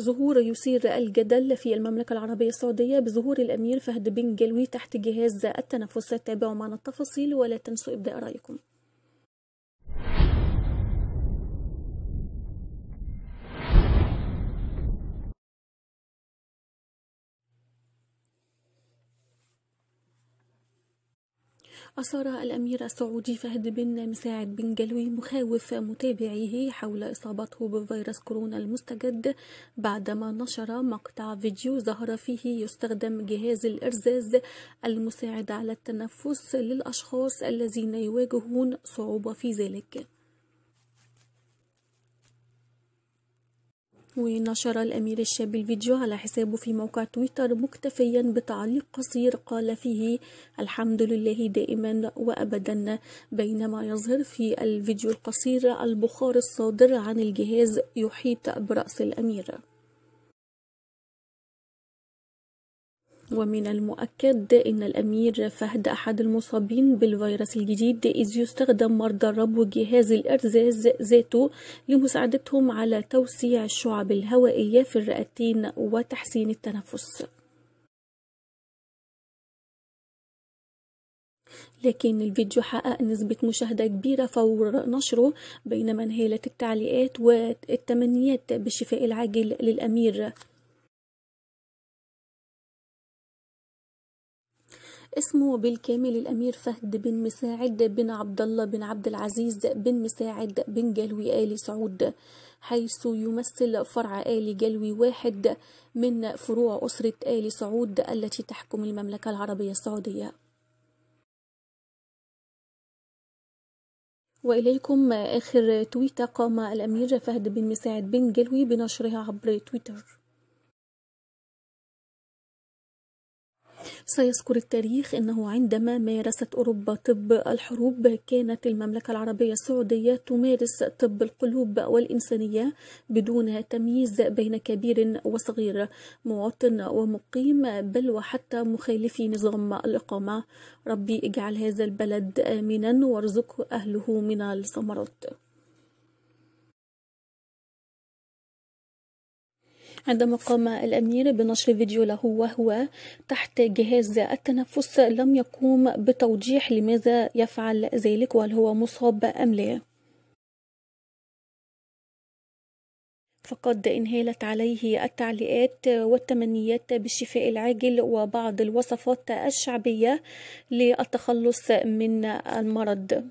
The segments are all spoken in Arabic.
ظهور يثير الجدل في المملكة العربية السعودية بظهور الأمير فهد بن جلوي تحت جهاز التنفس تابعوا معنا التفاصيل ولا تنسوا إبداء رأيكم أثار الأمير السعودي فهد بن مساعد بن جلوي مخاوف متابعيه حول إصابته بفيروس كورونا المستجد بعدما نشر مقطع فيديو ظهر فيه يستخدم جهاز الإرزاز المساعد على التنفس للأشخاص الذين يواجهون صعوبة في ذلك ونشر الأمير الشاب الفيديو على حسابه في موقع تويتر مكتفيا بتعليق قصير قال فيه الحمد لله دائما وأبدا بينما يظهر في الفيديو القصير البخار الصادر عن الجهاز يحيط برأس الأمير ومن المؤكد أن الأمير فهد أحد المصابين بالفيروس الجديد إذ يستخدم مرضى الربو جهاز الإرزاز ذاته لمساعدتهم على توسيع الشعب الهوائية في الرئتين وتحسين التنفس لكن الفيديو حقق نسبة مشاهدة كبيرة فور نشره بينما انهالت التعليقات والتمنيات بالشفاء العاجل للأمير اسمه بالكامل الأمير فهد بن مساعد بن عبد الله بن عبد العزيز بن مساعد بن جلوي آل سعود حيث يمثل فرع آل جلوي واحد من فروع أسرة آل سعود التي تحكم المملكة العربية السعودية وإليكم آخر تويتة قام الأمير فهد بن مساعد بن جلوي بنشرها عبر تويتر سيذكر التاريخ أنه عندما مارست أوروبا طب الحروب كانت المملكة العربية السعودية تمارس طب القلوب والإنسانية بدون تمييز بين كبير وصغير مواطن ومقيم بل وحتى مخالفي نظام الإقامة ربي اجعل هذا البلد آمنا وارزقه أهله من الثمرات عندما قام الأمير بنشر فيديو له وهو تحت جهاز التنفس لم يقوم بتوضيح لماذا يفعل ذلك وهل هو مصاب أم لا فقد انهالت عليه التعليقات والتمنيات بالشفاء العاجل وبعض الوصفات الشعبيه للتخلص من المرض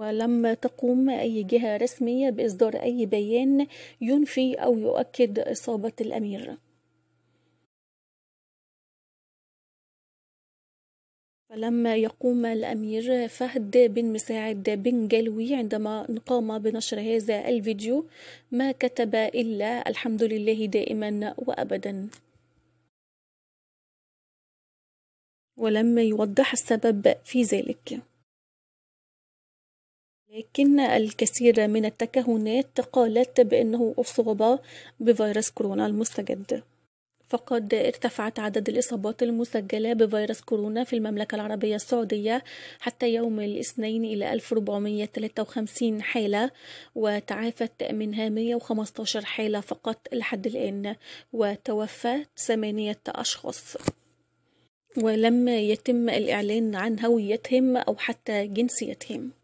ولم تقوم أي جهة رسمية بإصدار أي بيان ينفي أو يؤكد إصابة الأمير فلما يقوم الأمير فهد بن مساعد بن جلوي عندما قام بنشر هذا الفيديو ما كتب إلا الحمد لله دائما وأبدا ولم يوضح السبب في ذلك لكن الكثير من التكهنات قالت بأنه أصاب بفيروس كورونا المستجد فقد ارتفعت عدد الإصابات المسجلة بفيروس كورونا في المملكة العربية السعودية حتى يوم الاثنين إلى 1453 حالة وتعافت منها 115 حالة فقط لحد الآن وتوفى ثمانية أشخاص ولم يتم الإعلان عن هويتهم أو حتى جنسيتهم